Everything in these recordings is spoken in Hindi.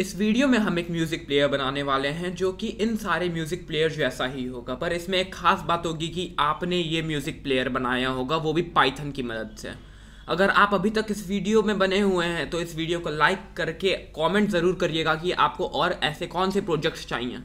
इस वीडियो में हम एक म्यूज़िक प्लेयर बनाने वाले हैं जो कि इन सारे म्यूज़िक प्लेयर जैसा ही होगा पर इसमें एक ख़ास बात होगी कि आपने ये म्यूज़िक प्लेयर बनाया होगा वो भी पाइथन की मदद से अगर आप अभी तक इस वीडियो में बने हुए हैं तो इस वीडियो को लाइक करके कमेंट ज़रूर करिएगा कि आपको और ऐसे कौन से प्रोजेक्ट्स चाहिए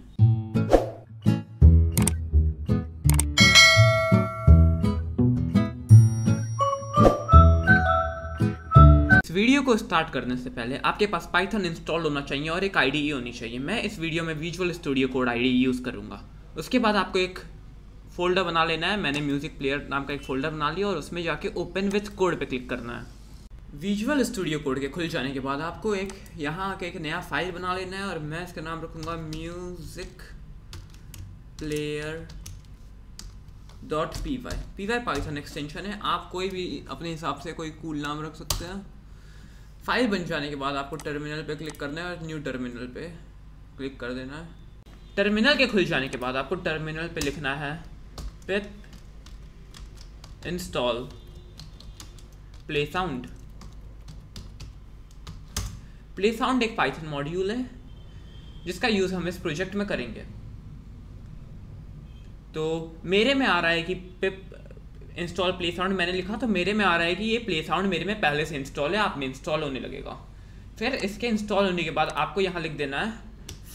वीडियो को स्टार्ट करने से पहले आपके पास पाइथन इंस्टॉल होना चाहिए और एक आई होनी चाहिए मैं इस वीडियो में Visual Studio Code IDE use करूँगा उसके बाद आपको एक फोल्डर बना लेना है मैंने म्यूज़िक प्लेयर नाम का एक फोल्डर बना लिया और उसमें जाके ओपन विथ कोड पे क्लिक करना है विजुअल स्टूडियो कोड के खुल जाने के बाद आपको एक यहाँ आके एक नया फाइल बना लेना है और मैं इसका नाम रखूँगा music player dot P Y P Y Pakistan extension है आप कोई भी अपने हिसाब से कोई कूल नाम रख सकते हैं फाइल बन जाने के बाद आपको टर्मिनल पे क्लिक करना है और न्यू टर्मिनल पे क्लिक कर देना है टर्मिनल के खुल जाने के बाद आपको टर्मिनल पे लिखना है pip install play sound play sound एक पाइथन मॉड्यूल है जिसका यूज़ हम इस प्रोजेक्ट में करेंगे तो मेरे में आ रहा है कि पिप इंस्टॉल प्ले साउंड मैंने लिखा तो मेरे में आ रहा है कि ये प्ले साउंड मेरे में पहले से इंस्टॉल है आप में इंस्टॉल होने लगेगा फिर इसके इंस्टॉल होने के बाद आपको यहाँ लिख देना है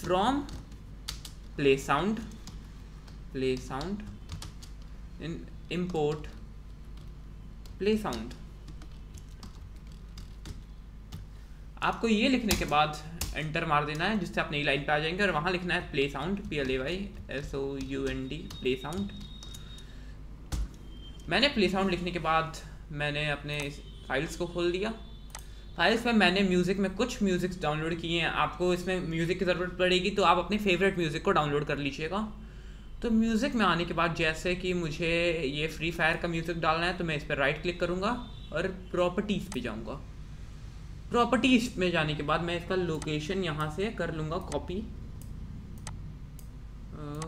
from play sound play sound import play sound आपको ये लिखने के बाद एंटर मार देना है जिससे आप नई लाइन पे आ जाएंगे और वहाँ लिखना है play sound P L A Y S O U N D play sound मैंने प्ले साउंड लिखने के बाद मैंने अपने फाइल्स को खोल दिया फाइल्स में मैंने म्यूज़िक में कुछ म्यूज़िक्स डाउनलोड किए हैं आपको इसमें म्यूज़िक की ज़रूरत पड़ेगी तो आप अपने फेवरेट म्यूज़िक को डाउनलोड कर लीजिएगा तो म्यूज़िक में आने के बाद जैसे कि मुझे ये फ्री फायर का म्यूज़िक डालना है तो मैं इस पर राइट क्लिक करूँगा और प्रॉपर्टीज़ पे जाऊँगा प्रॉपर्टीज़ में जाने के बाद मैं इसका लोकेशन यहाँ से कर लूँगा कॉपी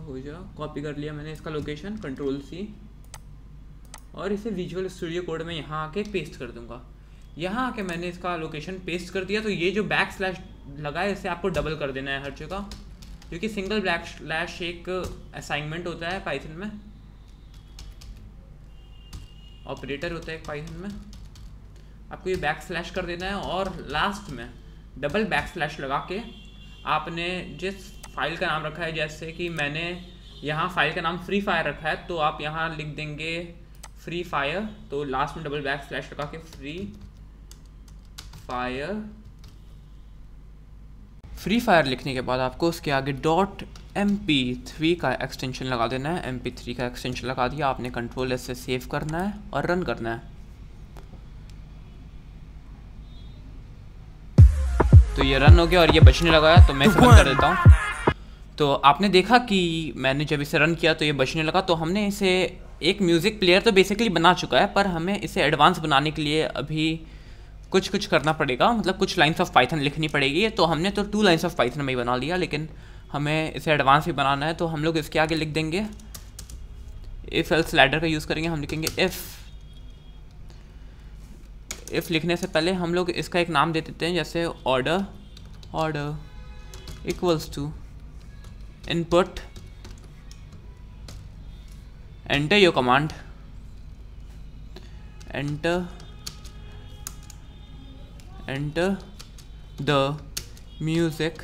हो जा कॉपी कर लिया मैंने इसका लोकेशन कंट्रोल सी और इसे विजुअल स्टूडियो कोड में यहाँ आके पेस्ट कर दूंगा यहाँ आके मैंने इसका लोकेशन पेस्ट कर दिया तो ये जो बैक स्लैश लगा है इसे आपको डबल कर देना है हर जगह क्योंकि सिंगल ब्लैक स्लैश एक असाइनमेंट होता है पाइथन में ऑपरेटर होता है पाइथन में आपको ये बैक स्लैश कर देना है और लास्ट में डबल बैक स्लैश लगा के आपने जिस फाइल का नाम रखा है जैसे कि मैंने यहाँ फाइल का नाम फ्री फायर रखा है तो आप यहाँ लिख देंगे फ्री फायर तो लास्ट में डबल बैक स्लैश लगा के फ्री फायर फ्री फायर लिखने के बाद आपको उसके आगे डॉट एम पी थ्री का एक्सटेंशन लगा देना है एम पी थ्री का एक्सटेंशन लगा दिया आपने कंट्रोल एस से सेव करना है और रन करना है तो ये रन हो गया और ये बचने लगा है तो मैं बंद कर देता हूँ तो आपने देखा कि मैंने जब इसे रन किया तो ये बचने लगा तो हमने इसे एक म्यूज़िक प्लेयर तो बेसिकली बना चुका है पर हमें इसे एडवांस बनाने के लिए अभी कुछ कुछ करना पड़ेगा मतलब कुछ लाइन्स ऑफ पाइथन लिखनी पड़ेगी तो हमने तो टू लाइन्स ऑफ पाइथन में ही बना लिया लेकिन हमें इसे एडवांस भी बनाना है तो हम लोग इसके आगे लिख देंगे इफ़ एल्स लैडर का यूज़ करेंगे हम लिखेंगे इफ़ इफ़ लिखने से पहले हम लोग इसका एक नाम दे देते हैं जैसे order order equals to input enter your command enter enter the music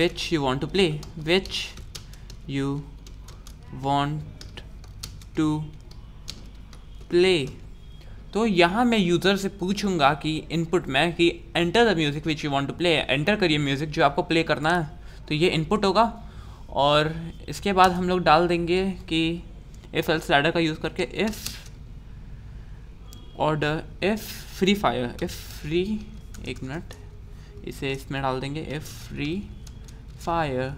which you want to play which you want to play तो यहाँ मैं यूज़र से पूछूंगा कि इनपुट में कि enter the music which you want to play enter करिए म्यूज़िक जो आपको प्ले करना है तो ये इनपुट होगा और इसके बाद हम लोग डाल देंगे कि इफ़ एल्स लैडर का यूज़ करके if order if free fire if free एक मिनट इसे इसमें डाल देंगे if free fire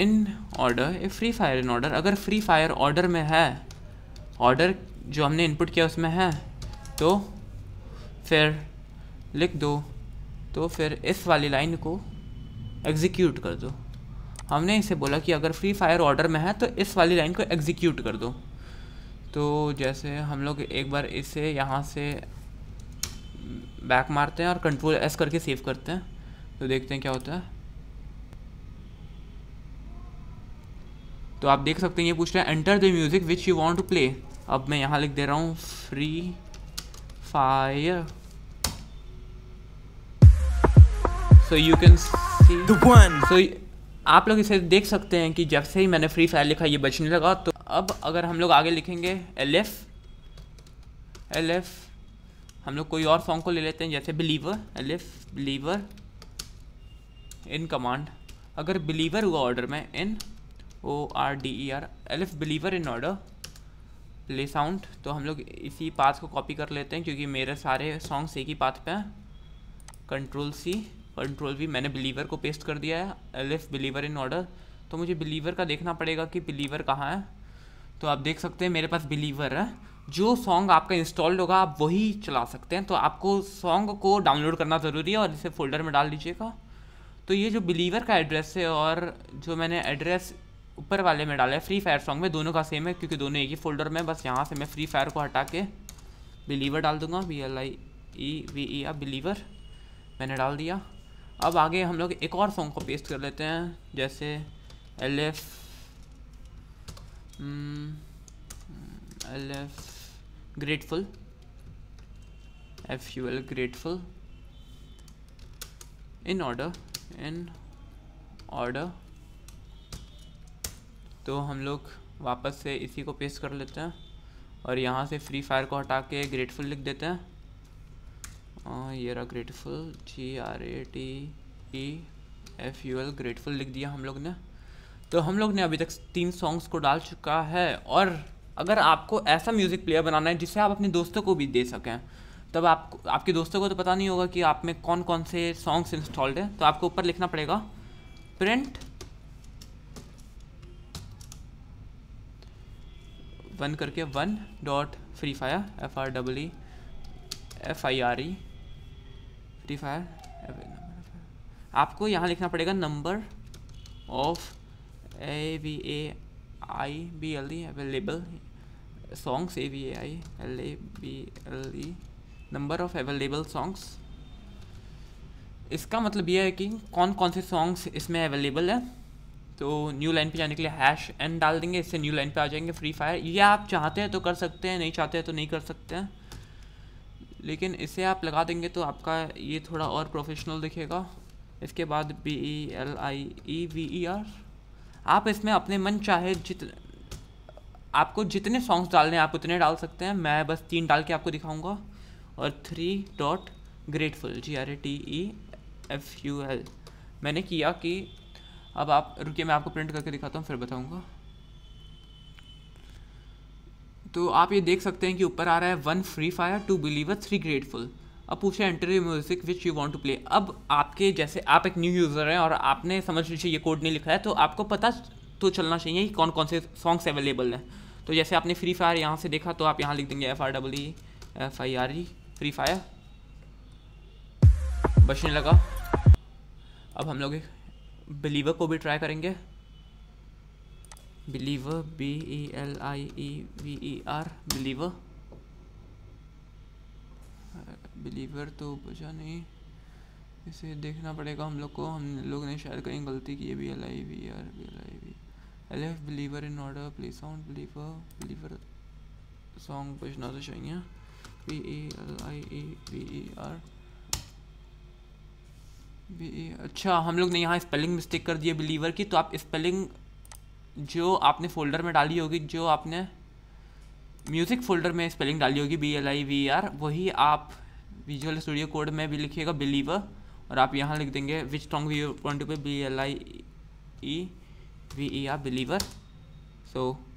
in order if free fire in order अगर फ्री फायर ऑर्डर में है ऑर्डर जो हमने इनपुट किया उसमें है तो फिर लिख दो तो फिर इस वाली लाइन को एग्जीक्यूट कर दो हमने इसे बोला कि अगर फ्री फायर ऑर्डर में है तो इस वाली लाइन को एग्जीक्यूट कर दो तो जैसे हम लोग एक बार इसे यहाँ से बैक मारते हैं और कंट्रोल एस करके सेव करते हैं तो देखते हैं क्या होता है तो आप देख सकते हैं ये पूछ रहे हैं enter the music which you want to play अब मैं यहाँ लिख दे रहा हूँ free fire so you can see the one so आप लोग इसे देख सकते हैं कि जब से ही मैंने फ्री फायर लिखा ये बचने लगा तो अब अगर हम लोग आगे लिखेंगे एल एफ एल एफ हम लोग कोई और सॉन्ग को ले लेते हैं जैसे believer L F believer in command अगर बिलीवर हुआ ऑर्डर में in O R D E R L F believer in order play sound तो हम लोग इसी पाथ को कॉपी कर लेते हैं क्योंकि मेरे सारे सॉन्ग्स एक ही पाथ पे हैं कंट्रोल सी कंट्रोल भी मैंने बिलीवर को पेस्ट कर दिया है L F believer in order तो मुझे बिलीवर का देखना पड़ेगा कि बिलीवर कहाँ है तो आप देख सकते हैं मेरे पास बिलीवर है जो सॉन्ग आपका इंस्टॉल्ड होगा आप वही चला सकते हैं तो आपको सॉन्ग को डाउनलोड करना ज़रूरी है और इसे फोल्डर में डाल लीजिएगा तो ये जो बिलीवर का एड्रेस है और जो मैंने एड्रेस ऊपर वाले में डाला है फ्री फायर सॉन्ग में दोनों का सेम है क्योंकि दोनों एक ही फोल्डर में बस यहाँ से मैं फ्री फायर को हटा के बिलीवर डाल दूंगा B L I E V E R believer मैंने डाल दिया अब आगे हम लोग एक और सॉन्ग को पेस्ट कर लेते हैं जैसे L F L F grateful F U L grateful in order in order तो हम लोग वापस से इसी को पेस्ट कर लेते हैं और यहाँ से फ्री फायर को हटा के ग्रेटफुल लिख देते हैं हाँ, ये रहा grateful G R A T E F U L grateful लिख दिया हम लोग ने तो हम लोग ने अभी तक तीन सॉन्ग्स को डाल चुका है और अगर आपको ऐसा म्यूज़िक प्लेयर बनाना है जिसे आप अपने दोस्तों को भी दे सकें तब आप आपके दोस्तों को तो पता नहीं होगा कि आप में कौन कौन से सॉन्ग्स इंस्टॉल्ड हैं तो आपको ऊपर लिखना पड़ेगा प्रिंट वन करके one dot free fire F R double F I R E rectifier आपको यहाँ लिखना पड़ेगा number of A V A I B L E available songs A V A I L A B L E number of available songs इसका मतलब ये है कि कौन कौन से सॉन्ग्स इसमें अवेलेबल है तो न्यू लाइन पे जाने के लिए हैश एंड डाल देंगे इससे न्यू लाइन पे आ जाएंगे फ्री फायर ये आप चाहते हैं तो कर सकते हैं नहीं चाहते हैं तो नहीं कर सकते हैं लेकिन इसे आप लगा देंगे तो आपका ये थोड़ा और प्रोफेशनल दिखेगा इसके बाद B E L I E V E R आप इसमें अपने मन चाहे जित आपको जितने सॉन्ग्स डालने हैं आप उतने डाल सकते हैं मैं बस तीन डाल के आपको दिखाऊंगा और three dot grateful G R A T E F U L मैंने किया कि अब आप रुकिए मैं आपको प्रिंट करके दिखाता हूँ फिर बताऊँगा तो आप ये देख सकते हैं कि ऊपर आ रहा है one free fire two believer three grateful अब पूछा enter music which you want to play अब आपके जैसे आप एक न्यू यूज़र हैं और आपने समझ लीजिए ये कोड नहीं लिखा है तो आपको पता तो चलना चाहिए कि कौन कौन से सॉन्ग्स अवेलेबल हैं तो जैसे आपने फ्री फायर यहाँ से देखा तो आप यहाँ लिख देंगे F R E F I R E free fire बचने लगा अब हम लोग बिलीवर को भी ट्राई करेंगे believer b e l i e v e r believer believer uh, तो पूछा नहीं इसे देखना पड़ेगा हम लोग को हम लोग ने शायद कहीं गलती की है B L I V R B L I V L F believer in order play sound believer believer song पूछना तो चाहिए B A L I A B A R B A अच्छा हम लोग ने यहाँ स्पेलिंग मिस्टेक कर दिया बिलीवर की तो आप स्पेलिंग जो आपने फोल्डर में डाली होगी जो आपने म्यूज़िक फोल्डर में स्पेलिंग डाली होगी B L I V R वही आप विजुअल स्टूडियो कोड में भी लिखिएगा बिलीवर और आप यहाँ लिख देंगे विच स्ट्रॉन्ग वी पॉइंट पे B L I E V E R believer so